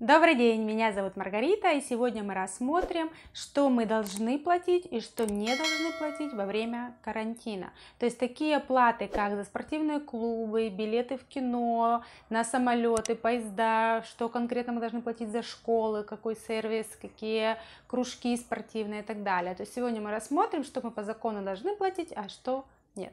Добрый день, меня зовут Маргарита, и сегодня мы рассмотрим, что мы должны платить и что не должны платить во время карантина. То есть такие платы, как за спортивные клубы, билеты в кино, на самолеты, поезда, что конкретно мы должны платить за школы, какой сервис, какие кружки спортивные и так далее. То есть сегодня мы рассмотрим, что мы по закону должны платить, а что нет.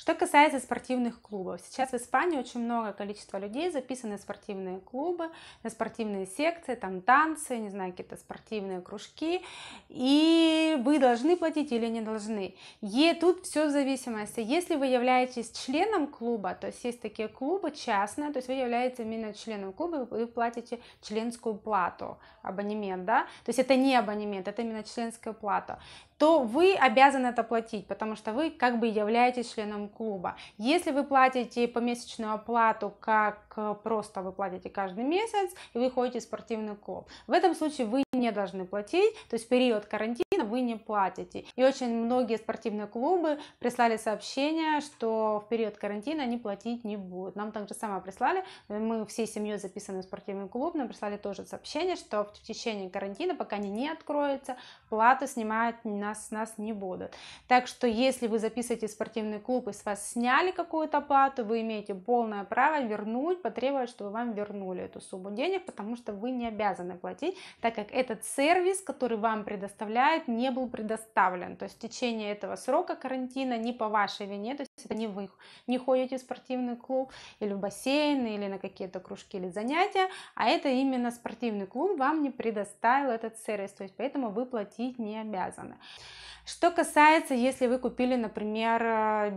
Что касается спортивных клубов, сейчас в Испании очень много количества людей записаны в спортивные клубы, на спортивные секции, там танцы, не знаю, какие-то спортивные кружки, и вы должны платить или не должны. И тут все в зависимости. Если вы являетесь членом клуба, то есть есть такие клубы частные, то есть вы являетесь именно членом клуба, и вы платите членскую плату, абонемент, да, то есть это не абонемент, это именно членская плата то вы обязаны это платить, потому что вы как бы являетесь членом клуба. Если вы платите помесячную оплату как Э, просто вы платите каждый месяц, и вы ходите в спортивный клуб. В этом случае вы не должны платить, то есть период карантина вы не платите. И очень многие спортивные клубы прислали сообщение, что в период карантина они платить не будут. Нам также сама прислали, мы всей семьей записаны в спортивный клуб, нам прислали тоже сообщение, что в течение карантина, пока они не откроются, плату снимать нас, нас не будут. Так что если вы записываете спортивный клуб и с вас сняли какую-то плату, вы имеете полное право вернуть, потребовать, чтобы вам вернули эту сумму денег, потому что вы не обязаны платить, так как этот сервис, который вам предоставляет, не был предоставлен. То есть в течение этого срока карантина не по вашей вине, то есть это не вы не ходите в спортивный клуб или в бассейн, или на какие-то кружки или занятия, а это именно спортивный клуб вам не предоставил этот сервис, то есть поэтому вы платить не обязаны. Что касается, если вы купили, например, э,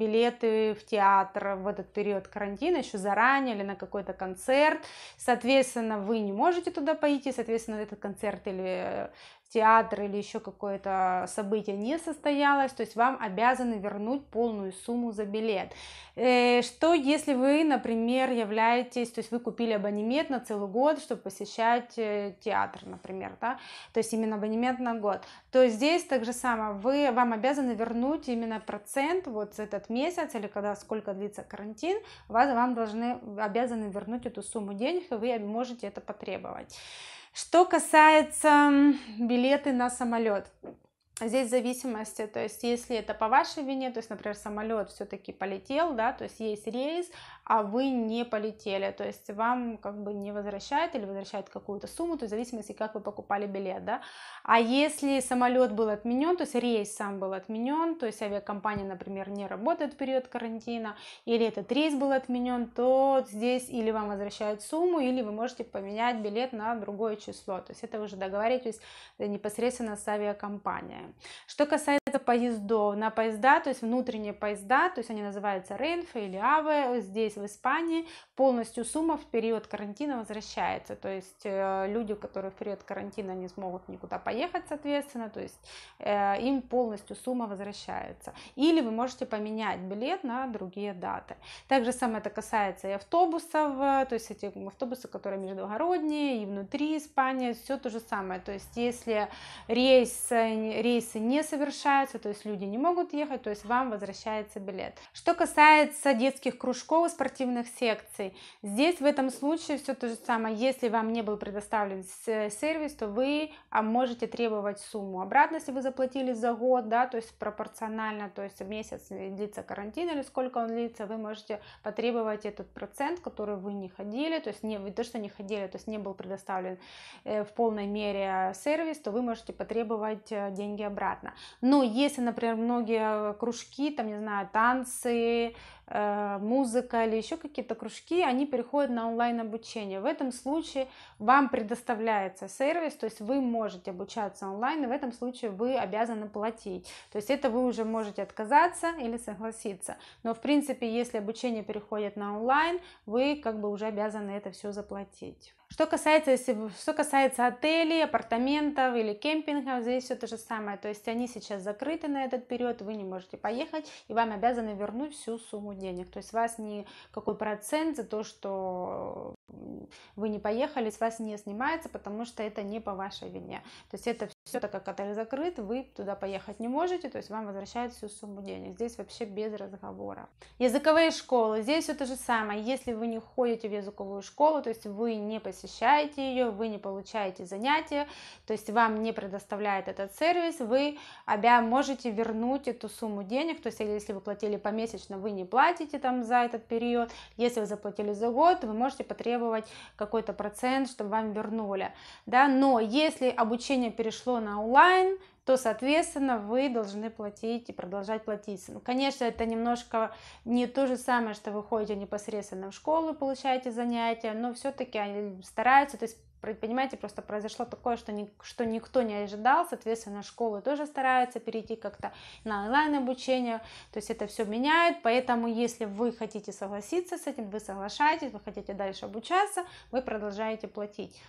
билеты в театр в этот период карантина еще заранее, или на какой-то концерт, соответственно, вы не можете туда пойти, соответственно, этот концерт или э, театр или еще какое-то событие не состоялось, то есть вам обязаны вернуть полную сумму за билет. Э, что если вы, например, являетесь, то есть вы купили абонемент на целый год, чтобы посещать э, театр, например, да, то есть именно абонемент на год, то здесь так же самое, вы, вам обязаны вернуть именно процент вот за этот месяц или когда сколько длится карантин, вас, вам должны, обязаны вернуть эту сумму денег, и вы можете это потребовать. Что касается билеты на самолет, здесь зависимости, то есть если это по вашей вине, то есть, например, самолет все-таки полетел, да, то есть есть рейс, а вы не полетели, то есть вам как бы не возвращают или возвращают какую-то сумму, то есть в зависимости, как вы покупали билет, да. А если самолет был отменен, то есть рейс сам был отменен, то есть авиакомпания, например, не работает в период карантина, или этот рейс был отменен, то здесь или вам возвращают сумму, или вы можете поменять билет на другое число, то есть это уже договариваетесь э, непосредственно с авиакомпанией. Что касается поездов, на поезда, то есть внутренние поезда, то есть они называются Рейнф или Аве, здесь здесь, в Испании, полностью сумма в период карантина возвращается. То есть э, люди, которые в период карантина не смогут никуда поехать, соответственно, то есть э, им полностью сумма возвращается. Или вы можете поменять билет на другие даты. Также самое это касается и автобусов, то есть эти автобусы, которые междугородние, и внутри Испании, все то же самое. То есть если рейс, рейсы не совершаются, то есть люди не могут ехать, то есть вам возвращается билет. Что касается детских кружков, спортивных секций. Здесь в этом случае все то же самое. Если вам не был предоставлен э, сервис, то вы а, можете требовать сумму обратно, если вы заплатили за год, да, то есть пропорционально, то есть месяц длится карантин или сколько он длится, вы можете потребовать этот процент, который вы не ходили, то есть не, то, что не ходили, то есть не был предоставлен э, в полной мере а, сервис, то вы можете потребовать э, деньги обратно. Но если, например, многие кружки, там, не знаю, танцы, Э, музыка или еще какие-то кружки, они переходят на онлайн-обучение. В этом случае вам предоставляется сервис, то есть вы можете обучаться онлайн, и в этом случае вы обязаны платить. То есть это вы уже можете отказаться или согласиться. Но, в принципе, если обучение переходит на онлайн, вы как бы уже обязаны это все заплатить. Что касается, если, что касается отелей, апартаментов или кемпингов, здесь все то же самое. То есть они сейчас закрыты на этот период, вы не можете поехать, и вам обязаны вернуть всю сумму денег. То есть вас никакой процент за то, что вы не поехали, с вас не снимается, потому что это не по вашей вине. То есть это все, так как отель закрыт, вы туда поехать не можете, то есть вам возвращают всю сумму денег. Здесь вообще без разговора. Языковые школы. Здесь все то же самое. Если вы не ходите в языковую школу, то есть вы не посещаете ее, вы не получаете занятия, то есть вам не предоставляет этот сервис, вы обя можете вернуть эту сумму денег, то есть если вы платили помесячно, вы не платите там за этот период, если вы заплатили за год, вы можете потребовать требовать какой-то процент, чтобы вам вернули. Да? Но если обучение перешло на онлайн, то, соответственно, вы должны платить и продолжать платить. Ну, конечно, это немножко не то же самое, что вы ходите непосредственно в школу, получаете занятия, но все-таки они стараются, то есть понимаете, просто произошло такое, что, ни, что никто не ожидал, соответственно, школы тоже стараются перейти как-то на онлайн-обучение, то есть это все меняет, поэтому если вы хотите согласиться с этим, вы соглашаетесь, вы хотите дальше обучаться, вы продолжаете платить.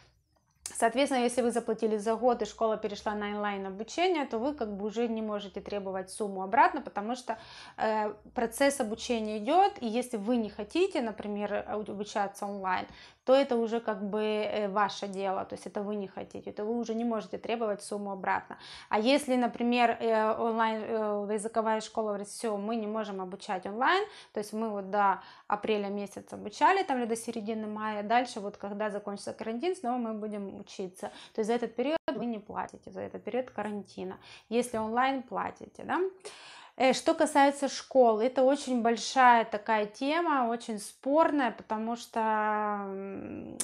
Соответственно, если вы заплатили за год и школа перешла на онлайн обучение, то вы как бы уже не можете требовать сумму обратно, потому что э, процесс обучения идет, и если вы не хотите, например, обучаться онлайн, то это уже как бы э, ваше дело, то есть это вы не хотите, то вы уже не можете требовать сумму обратно. А если, например, э, онлайн э, языковая школа говорит, все, мы не можем обучать онлайн, то есть мы вот до апреля месяца обучали, там или до середины мая, дальше вот когда закончится карантин, снова мы будем учиться. То есть за этот период вы не платите, за этот период карантина. Если онлайн, платите, да? Э, что касается школ, это очень большая такая тема, очень спорная, потому что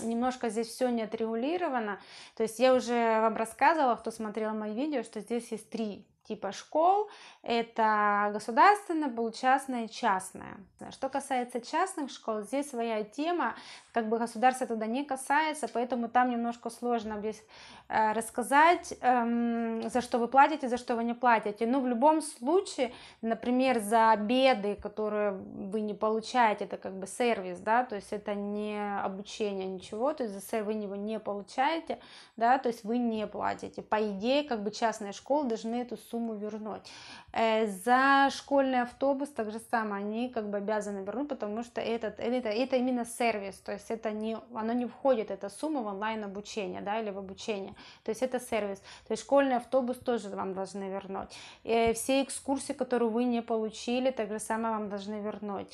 немножко здесь все не отрегулировано. То есть я уже вам рассказывала, кто смотрел мои видео, что здесь есть три типа школ, это государственное, было частное. частное. Что касается частных школ, здесь своя тема, как бы государство туда не касается, поэтому там немножко сложно здесь э, рассказать, эм, за что вы платите, за что вы не платите. Но в любом случае, например, за обеды, которые вы не получаете, это как бы сервис, да, то есть это не обучение, ничего, то есть за сервис вы его не получаете, да, то есть вы не платите. По идее, как бы частные школы должны эту сумму сумму вернуть. Э, за школьный автобус так же самое, они как бы обязаны вернуть, потому что этот, это, это именно сервис, то есть это не, оно не входит, эта сумма в онлайн обучение, да, или в обучение, то есть это сервис, то есть школьный автобус тоже вам должны вернуть, и э, все экскурсии, которые вы не получили, так же самое вам должны вернуть,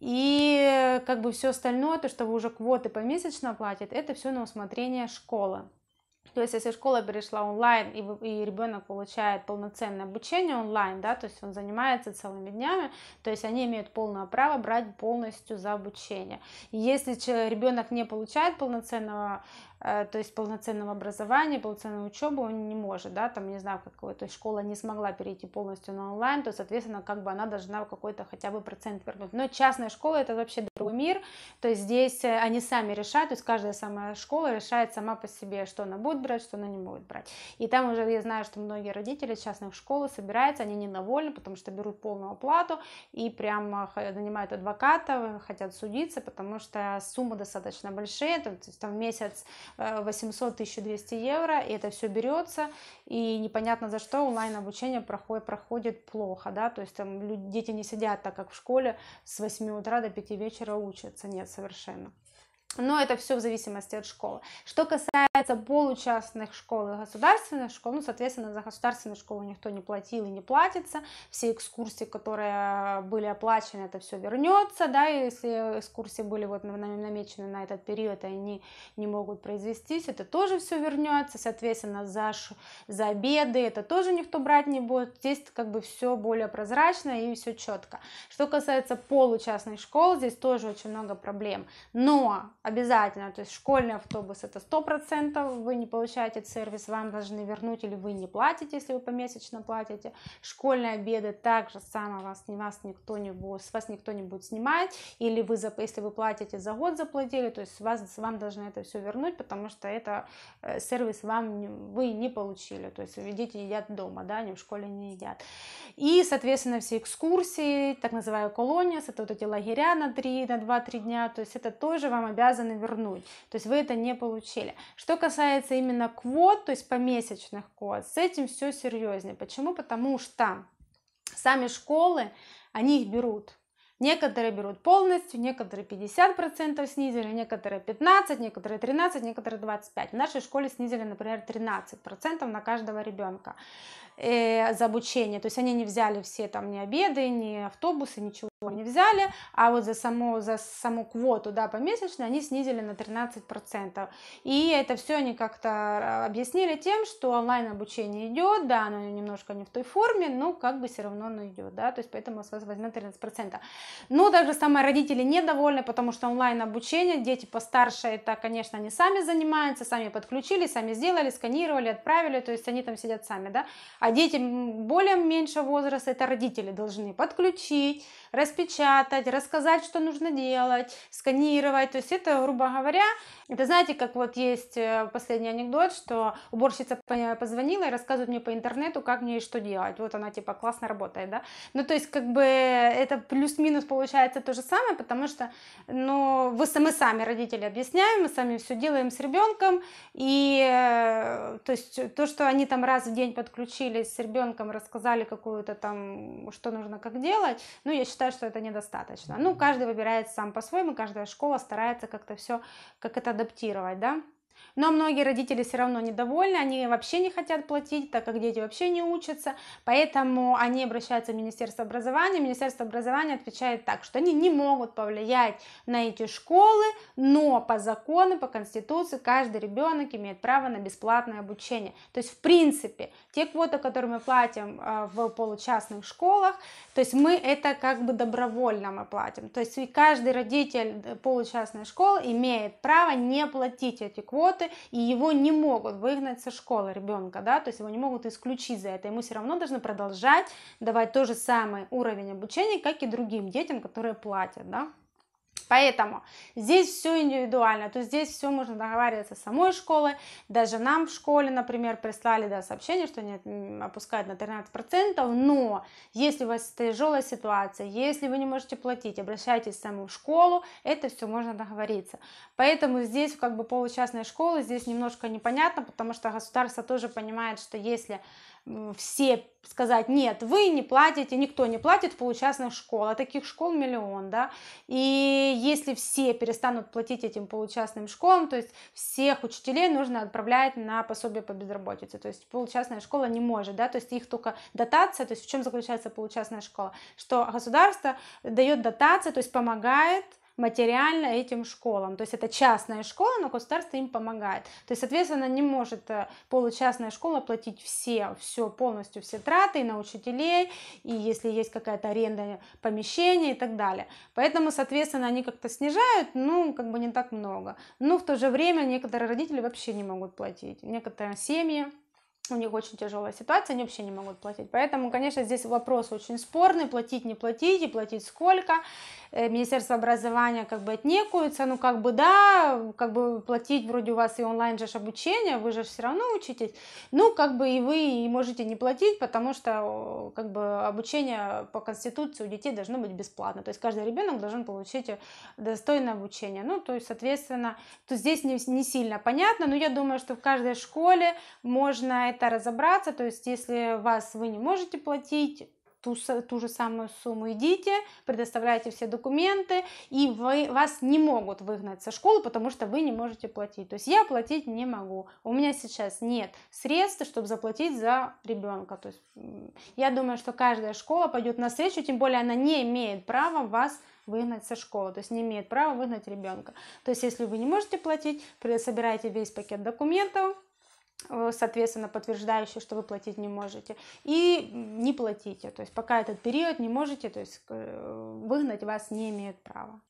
и э, как бы все остальное, то, что вы уже квоты помесячно платите, это все на усмотрение школы. То есть, если школа перешла онлайн, и, и ребенок получает полноценное обучение онлайн, да, то есть он занимается целыми днями, то есть они имеют полное право брать полностью за обучение. И если ребенок не получает полноценного э, то есть полноценного образования, полноценной учебы он не может, да, там, не знаю, какой, то есть школа не смогла перейти полностью на онлайн, то, соответственно, как бы она должна какой-то хотя бы процент вернуть. Но частная школа это вообще другой мир, то есть здесь э, они сами решают, то есть каждая самая школа решает сама по себе, что она будет могут брать, что она не будет брать. И там уже я знаю, что многие родители из частных школ собираются, они недовольны, потому что берут полную оплату и прямо нанимают адвоката, хотят судиться, потому что суммы достаточно большие, то есть там в месяц 800-1200 э, евро, и это все берется, и непонятно за что онлайн-обучение проходит, проходит плохо, да, то есть там люди, дети не сидят так, как в школе с 8 утра до 5 вечера учатся, нет, совершенно. Но это все в зависимости от школы. Что касается получастных школ и государственных школ, ну, соответственно, за государственную школу никто не платил и не платится. Все экскурсии, которые были оплачены, это все вернется, да, если экскурсии были вот намечены на этот период, и они не могут произвестись, это тоже все вернется. Соответственно, за, за обеды это тоже никто брать не будет. Здесь как бы все более прозрачно и все четко. Что касается получастных школ, здесь тоже очень много проблем. Но обязательно, то есть школьный автобус это сто процентов вы не получаете сервис, вам должны вернуть или вы не платите, если вы помесячно платите. Школьные обеды также само вас, вас никто не будет, с вас никто не будет снимать, или вы, если вы платите за год заплатили, то есть вас, вам должны это все вернуть, потому что это э, сервис вам вы не получили, то есть дети едят дома, да, они в школе не едят. И, соответственно, все экскурсии, так называемая колония, это вот эти лагеря на 3, на 2-3 дня, то есть это тоже вам обязан обязаны вернуть. То есть вы это не получили. Что касается именно квот, то есть помесячных квот, с этим все серьезнее. Почему? Потому что сами школы, они их берут. Некоторые берут полностью, некоторые 50% снизили, некоторые 15%, некоторые 13%, некоторые 25%. В нашей школе снизили, например, 13% на каждого ребенка э, за обучение, то есть они не взяли все там ни обеды, ни автобусы, ничего не взяли, а вот за, само, за саму квоту, да, помесячно они снизили на 13%. И это все они как-то а, объяснили тем, что онлайн-обучение идет, да, оно немножко не в той форме, но как бы все равно оно идет, да, то есть поэтому с вас возьмет 13%. Ну, также самое родители недовольны, потому что онлайн-обучение, дети постарше, это, конечно, они сами занимаются, сами подключили, сами сделали, сканировали, отправили, то есть они там сидят сами, да, а а детям более меньше возраста это родители должны подключить, распечатать, рассказать, что нужно делать, сканировать. То есть это, грубо говоря, это знаете, как вот есть э, последний анекдот, что уборщица позвонила и рассказывает мне по интернету, как мне и что делать. Вот она типа классно работает, да. Ну то есть как бы это плюс-минус получается то же самое, потому что, ну вы мы сами родители объясняем, мы сами все делаем с ребенком, и э, то есть то, что они там раз в день подключили сели с ребенком, рассказали какую-то там, что нужно как делать, ну, я считаю, что это недостаточно. Ну, каждый выбирает сам по-своему, каждая школа старается как-то все, как это адаптировать, да. Но многие родители все равно недовольны, они вообще не хотят платить, так как дети вообще не учатся, поэтому они обращаются в Министерство образования. Министерство образования отвечает так, что они не могут повлиять на эти школы, но по закону, по конституции каждый ребенок имеет право на бесплатное обучение. То есть, в принципе, те квоты, которые мы платим э, в получастных школах, то есть мы это как бы добровольно мы платим. То есть каждый родитель э, получастной школы имеет право не платить эти квоты, работы, и его не могут выгнать со школы ребенка, да, то есть его не могут исключить за это, ему все равно должны продолжать давать тот же самый уровень обучения, как и другим детям, которые платят, да. Поэтому здесь все индивидуально, то есть здесь все можно договариваться с самой школой, даже нам в школе, например, прислали да, сообщение, что они опускают на 13%, но если у вас тяжелая ситуация, если вы не можете платить, обращайтесь в саму школу, это все можно договориться. Поэтому здесь как бы получастной школы, здесь немножко непонятно, потому что государство тоже понимает, что если все сказать, нет, вы не платите, никто не платит в получастных школ, а таких школ миллион, да, и если все перестанут платить этим получастным школам, то есть всех учителей нужно отправлять на пособие по безработице, то есть получастная школа не может, да, то есть их только дотация, то есть в чем заключается получастная школа, что государство дает дотации, то есть помогает материально этим школам. То есть это частная школа, но государство им помогает. То есть, соответственно, не может э, получастная школа платить все, все полностью все траты и на учителей, и если есть какая-то аренда помещения и так далее. Поэтому, соответственно, они как-то снижают, ну, как бы не так много. Но в то же время некоторые родители вообще не могут платить. Некоторые семьи у них очень тяжелая ситуация, они вообще не могут платить. Поэтому, конечно, здесь вопрос очень спорный, платить, не платить, и платить сколько. Э, Министерство образования как бы отнекуется, ну как бы да, как бы платить вроде у вас и онлайн же обучение, вы же все равно учитесь. Ну как бы и вы и можете не платить, потому что как бы обучение по конституции у детей должно быть бесплатно. То есть каждый ребенок должен получить э, достойное обучение. Ну то есть, соответственно, то здесь не, не сильно понятно, но я думаю, что в каждой школе можно это разобраться. То есть, если вас вы не можете платить, ту, ту же самую сумму идите, предоставляйте все документы, и вы, вас не могут выгнать со школы, потому что вы не можете платить. То есть я платить не могу. У меня сейчас нет средств, чтобы заплатить за ребенка. То есть я думаю, что каждая школа пойдет на встречу, тем более она не имеет права вас выгнать со школы, то есть не имеет права выгнать ребенка. То есть если вы не можете платить, собирайте весь пакет документов, Э, соответственно, подтверждающие, что вы платить не можете, и не платите. То есть пока этот период не можете, то есть э, выгнать вас не имеют права.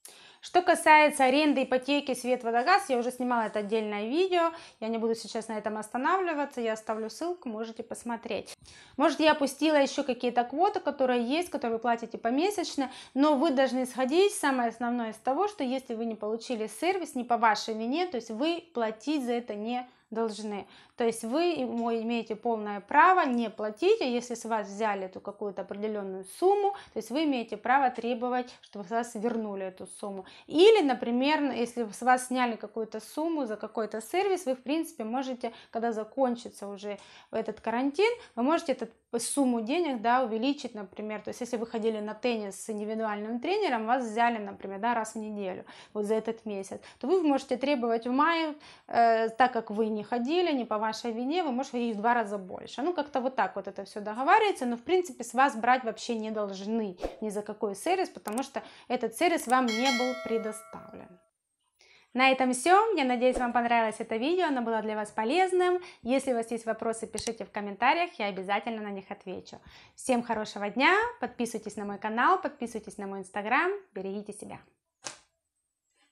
Что касается аренды, ипотеки, свет, вода, газ, я уже снимала это отдельное видео, я не буду сейчас на этом останавливаться, я оставлю ссылку, можете посмотреть. Может, я опустила еще какие-то квоты, которые есть, которые вы платите помесячно, но вы должны сходить, самое основное из того, что если вы не получили сервис, не по вашей вине, то есть вы платить за это не можете должны. То есть вы имеете полное право не платить, а если с вас взяли эту какую-то определенную сумму, то есть вы имеете право требовать, чтобы с вас вернули эту сумму. Или, например, если с вас сняли какую-то сумму за какой-то сервис, вы, в принципе, можете, когда закончится уже этот карантин, вы можете этот сумму денег, да, увеличить, например, то есть если вы ходили на теннис с индивидуальным тренером, вас взяли, например, да, раз в неделю, вот за этот месяц, то вы можете требовать в мае, э, так как вы не ходили, не по вашей вине, вы можете ходить в два раза больше. Ну, как-то вот так вот это все договаривается, но, в принципе, с вас брать вообще не должны ни за какой сервис, потому что этот сервис вам не был предоставлен. На этом все. Я надеюсь, вам понравилось это видео, оно было для вас полезным. Если у вас есть вопросы, пишите в комментариях, я обязательно на них отвечу. Всем хорошего дня, подписывайтесь на мой канал, подписывайтесь на мой инстаграм, берегите себя.